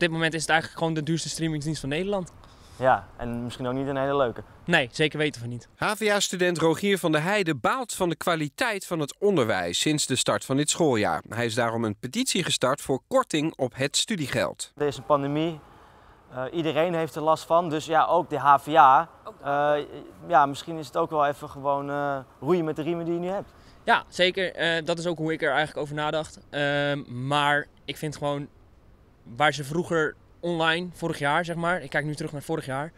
Op dit moment is het eigenlijk gewoon de duurste streamingsdienst van Nederland. Ja, en misschien ook niet een hele leuke. Nee, zeker weten we niet. HVA-student Rogier van der Heijden baalt van de kwaliteit van het onderwijs sinds de start van dit schooljaar. Hij is daarom een petitie gestart voor korting op het studiegeld. Deze pandemie, eh, iedereen heeft er last van, dus ja, ook de HVA. Eh, ja, misschien is het ook wel even gewoon uh, roeien met de riemen die je nu hebt. Ja, zeker. dat is ook hoe ik er eigenlijk over nadacht. Ehm, maar ik vind gewoon waar ze vroeger online, vorig jaar zeg maar, ik kijk nu terug naar vorig jaar,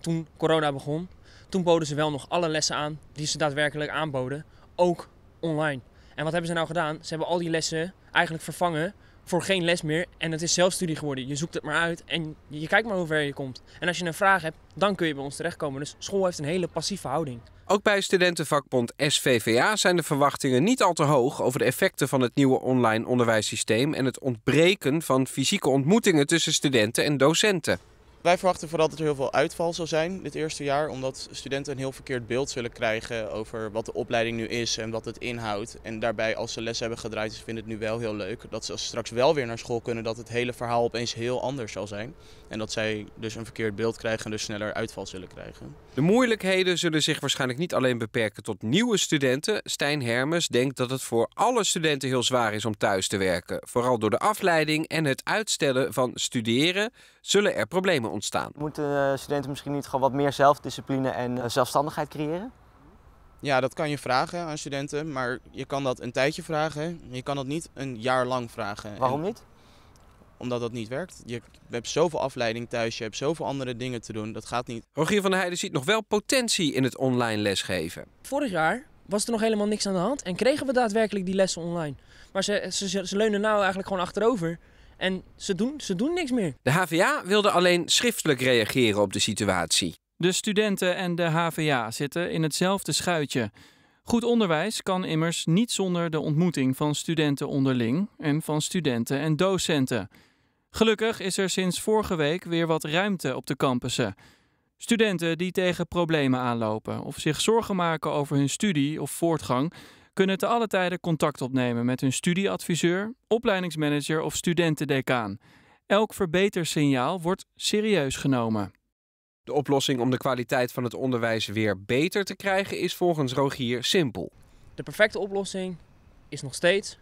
toen corona begon, toen boden ze wel nog alle lessen aan die ze daadwerkelijk aanboden, ook online. En wat hebben ze nou gedaan? Ze hebben al die lessen eigenlijk vervangen voor geen les meer. En het is zelfstudie geworden. Je zoekt het maar uit en je kijkt maar hoe ver je komt. En als je een vraag hebt, dan kun je bij ons terechtkomen. Dus school heeft een hele passieve houding. Ook bij studentenvakbond SVVA zijn de verwachtingen niet al te hoog over de effecten van het nieuwe online onderwijssysteem en het ontbreken van fysieke ontmoetingen tussen studenten en docenten. Wij verwachten vooral dat er heel veel uitval zal zijn dit eerste jaar, omdat studenten een heel verkeerd beeld zullen krijgen over wat de opleiding nu is en wat het inhoudt. En daarbij, als ze les hebben gedraaid, ze vinden het nu wel heel leuk. Dat ze als straks wel weer naar school kunnen, dat het hele verhaal opeens heel anders zal zijn. En dat zij dus een verkeerd beeld krijgen en dus sneller uitval zullen krijgen. De moeilijkheden zullen zich waarschijnlijk niet alleen beperken tot nieuwe studenten. Stijn Hermes denkt dat het voor alle studenten heel zwaar is om thuis te werken. Vooral door de afleiding en het uitstellen van studeren zullen er problemen ontstaan ontstaan. Moeten eh, studenten misschien niet gewoon wat meer zelfdiscipline en eh, zelfstandigheid creëren? Ja, dat kan je vragen aan studenten, maar je kan dat een tijdje vragen. Je kan dat niet een jaar lang vragen. Waarom niet? omdat dat niet werkt. Je hebt zoveel afleiding thuis, je hebt zoveel andere dingen te doen. Dat gaat niet. Rogier van der Heijden ziet nog wel potentie in het online lesgeven. Vorig jaar was er nog helemaal niks aan de hand en kregen we daadwerkelijk die lessen online. Maar ze, ze, ze leunen nou eigenlijk gewoon achterover. En ze doen, ze doen niks meer. De HVA wilde alleen schriftelijk reageren op de situatie. De studenten en de HVA zitten in hetzelfde schuitje. Goed onderwijs kan immers niet zonder de ontmoeting van studenten onderling en van studenten en docenten. Gelukkig is er sinds vorige week weer wat ruimte op de campussen. Studenten die tegen problemen aanlopen of zich zorgen maken over hun studie of voortgang, kunnen te alle tijden contact opnemen met hun studieadviseur, opleidingsmanager of studentendecaan. Elk verbetersignaal wordt serieus genomen. De oplossing om de kwaliteit van het onderwijs weer beter te krijgen is volgens Rogier simpel. De perfecte oplossing is nog steeds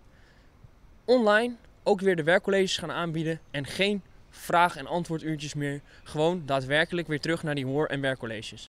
online ook weer de werkcolleges gaan aanbieden en geen vraag- en antwoorduurtjes meer. Gewoon daadwerkelijk weer terug naar die hoor- en werkcolleges.